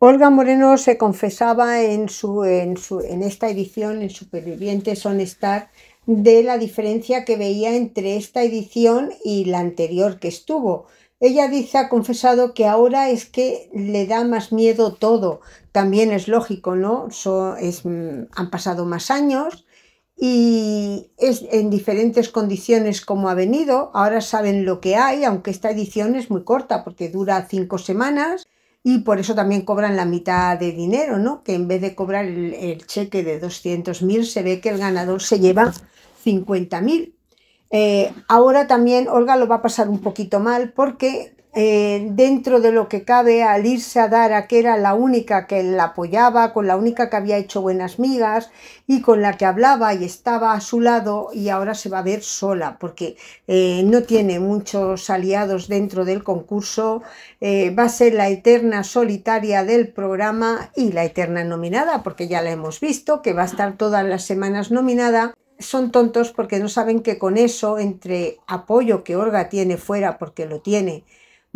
Olga Moreno se confesaba en, su, en, esta edición, en Supervivientes on de la diferencia que veía entre esta edición y la anterior que estuvo. Ella dice, ha confesado que ahora es que le da más miedo todo. También es lógico, ¿no? Mm, han pasado más años y es en diferentes condiciones como ha venido. Ahora saben lo que hay, aunque esta edición es muy corta porque dura cinco semanas y por eso también cobran la mitad de dinero, ¿no? Que en vez de cobrar el, cheque de 200.000, se ve que el ganador se lleva 50.000. Eh, ahora también Olga lo va a pasar un poquito mal porque eh, dentro de lo que cabe al irse a Dara, que era la única que la apoyaba, con la única que había hecho buenas migas y con la que hablaba y estaba a su lado y ahora se va a ver sola porque eh, no tiene muchos aliados dentro del concurso, eh, va a ser la eterna solitaria del programa y la eterna nominada porque ya la hemos visto que va a estar todas las semanas nominada son tontos porque no saben que con eso, entre apoyo que Olga tiene fuera, porque lo tiene,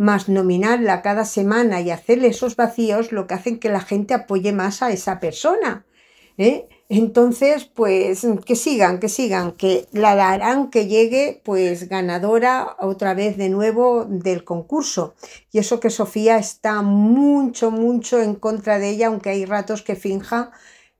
más nominarla cada semana y hacerle esos vacíos lo que hacen que la gente apoye más a esa persona. ¿eh? Entonces, pues que sigan, que sigan, que la darán que llegue pues ganadora otra vez de nuevo del concurso. Y eso que Sofía está mucho, mucho en contra de ella, aunque hay ratos que finja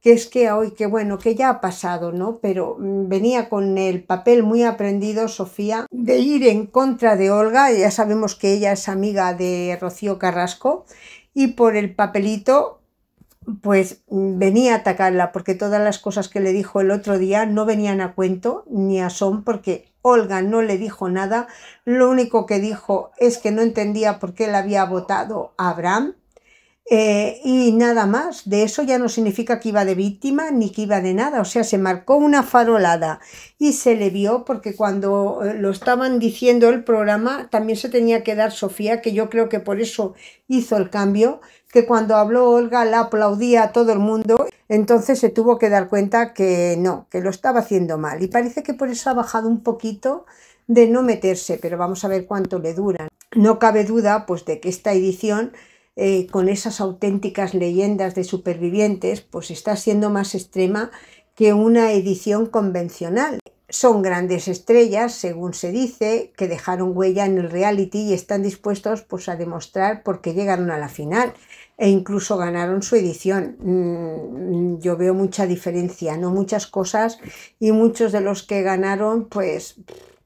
que es que hoy, que bueno, que ya ha pasado, ¿no? Pero mm, venía con el papel muy aprendido Sofía de ir en contra de Olga, ya sabemos que ella es amiga de Rocío Carrasco, y por el papelito pues mm, venía a atacarla porque todas las cosas que le dijo el otro día no venían a cuento ni a son porque Olga no le dijo nada, lo único que dijo es que no entendía por qué le había votado a Abraham eh, y nada más, de eso ya no significa que iba de víctima ni que iba de nada, o sea, se marcó una farolada y se le vio porque cuando eh, lo estaban diciendo el programa también se tenía que dar Sofía, que yo creo que por eso hizo el cambio, que cuando habló Olga la aplaudía a todo el mundo, entonces se tuvo que dar cuenta que no, que lo estaba haciendo mal y parece que por eso ha bajado un poquito de no meterse, pero vamos a ver cuánto le duran. No cabe duda pues de que esta edición eh, con esas auténticas leyendas de supervivientes, pues está siendo más extrema que una edición convencional. Son grandes estrellas, según se dice, que dejaron huella en el reality y están dispuestos pues, a demostrar por qué llegaron a la final e incluso ganaron su edición. Mm, yo veo mucha diferencia, no muchas cosas y muchos de los que ganaron, pues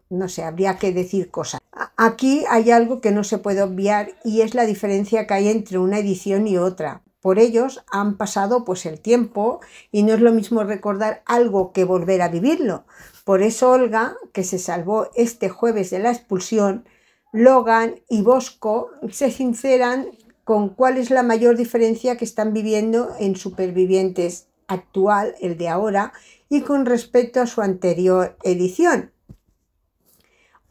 no sé, habría que decir cosas. Aquí hay algo que no se puede obviar y es la diferencia que hay entre una edición y otra. Por ellos han pasado pues el tiempo y no es lo mismo recordar algo que volver a vivirlo. Por eso Olga, que se salvó este jueves de la expulsión, Logan y Bosco se sinceran con cuál es la mayor diferencia que están viviendo en Supervivientes actual, el de ahora, y con respecto a su anterior edición.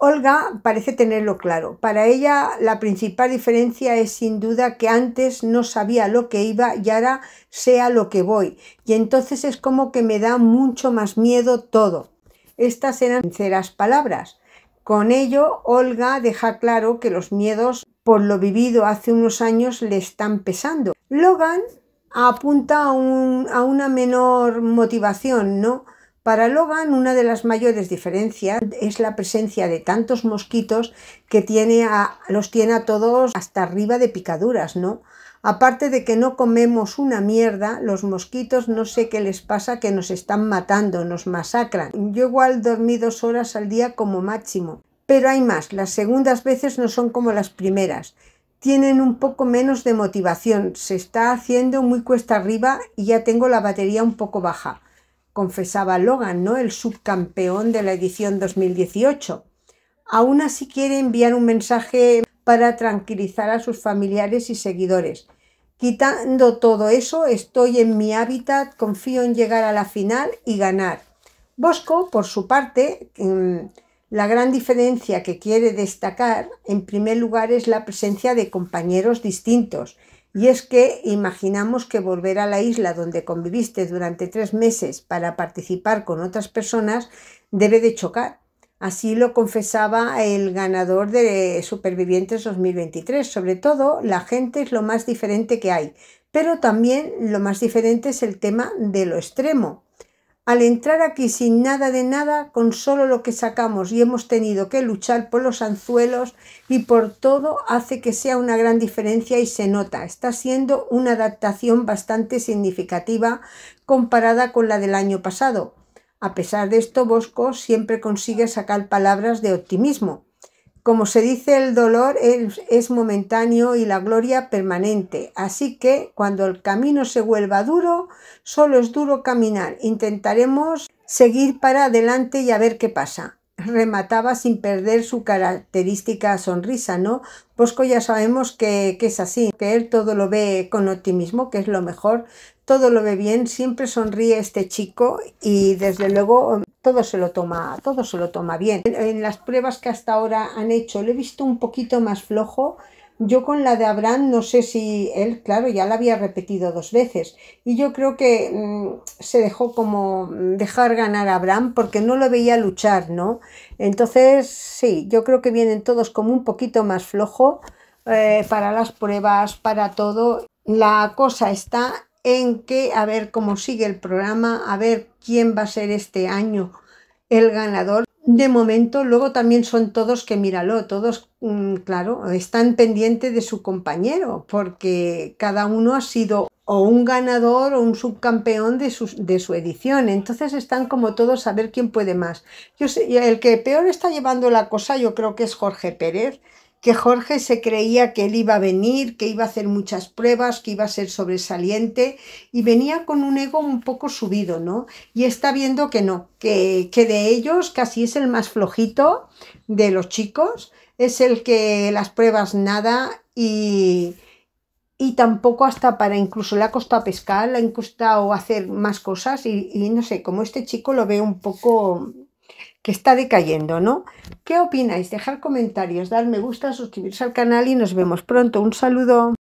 Olga parece tenerlo claro. Para ella la principal diferencia es sin duda que antes no sabía lo que iba y ahora sea lo que voy. Y entonces es como que me da mucho más miedo todo. Estas eran sinceras palabras. Con ello, Olga deja claro que los miedos por lo vivido hace unos años le están pesando. Logan apunta a una menor motivación, ¿no? Para Logan una de las mayores diferencias es la presencia de tantos mosquitos que tiene los tiene a todos hasta arriba de picaduras, ¿no? Aparte de que no comemos una mierda, los mosquitos no sé qué les pasa que nos están matando, nos masacran. Yo igual dormí dos horas al día como máximo. Pero hay más, las segundas veces no son como las primeras. Tienen un poco menos de motivación, se está haciendo muy cuesta arriba y ya tengo la batería un poco baja confesaba Logan, ¿no? El subcampeón de la edición 2018. Aún así quiere enviar un mensaje para tranquilizar a sus familiares y seguidores. Quitando todo eso, estoy en mi hábitat, confío en llegar a la final y ganar. Bosco, por su parte, mm, la gran diferencia que quiere destacar, en primer lugar, es la presencia de compañeros distintos y es que imaginamos que volver a la isla donde conviviste durante tres meses para participar con otras personas debe de chocar. Así lo confesaba el ganador de Supervivientes 2023. Sobre todo, la gente es lo más diferente que hay, pero también lo más diferente es el tema de lo extremo al entrar aquí sin nada de nada, con solo lo que sacamos y hemos tenido que luchar por los anzuelos y por todo, hace que sea una gran diferencia y se nota. Está siendo una adaptación bastante significativa comparada con la del año pasado. A pesar de esto, Bosco siempre consigue sacar palabras de optimismo. Como se dice, el dolor es, momentáneo y la gloria permanente. Así que cuando el camino se vuelva duro, solo es duro caminar. Intentaremos seguir para adelante y a ver qué pasa remataba sin perder su característica sonrisa, ¿no? Bosco pues ya sabemos que, es así, que él todo lo ve con optimismo, que es lo mejor, todo lo ve bien, siempre sonríe este chico y desde luego todo se lo toma, todo se lo toma bien. En, las pruebas que hasta ahora han hecho, lo he visto un poquito más flojo. Yo con la de Abraham no sé si él, claro, ya la había repetido dos veces. Y yo creo que mm, se dejó como dejar ganar a Abraham porque no lo veía luchar, ¿no? Entonces, sí, yo creo que vienen todos como un poquito más flojo eh, para las pruebas, para todo. La cosa está en que a ver cómo sigue el programa, a ver quién va a ser este año el ganador. De momento, luego también son todos que míralo, todos, mm, claro, están pendientes de su compañero, porque cada uno ha sido o un ganador o un subcampeón de su, de su edición. Entonces están como todos a ver quién puede más. Yo sé, el que peor está llevando la cosa yo creo que es Jorge Pérez, que Jorge se creía que él iba a venir, que iba a hacer muchas pruebas, que iba a ser sobresaliente y venía con un ego un poco subido, ¿no? Y está viendo que no, que, que de ellos casi es el más flojito de los chicos, es el que las pruebas nada y, y tampoco hasta para incluso le ha costado pescar, le ha costado hacer más cosas y, no sé, como este chico lo ve un poco que está decayendo, ¿no? ¿Qué opináis? Dejar comentarios, dar me gusta, suscribirse al canal y nos vemos pronto. Un saludo.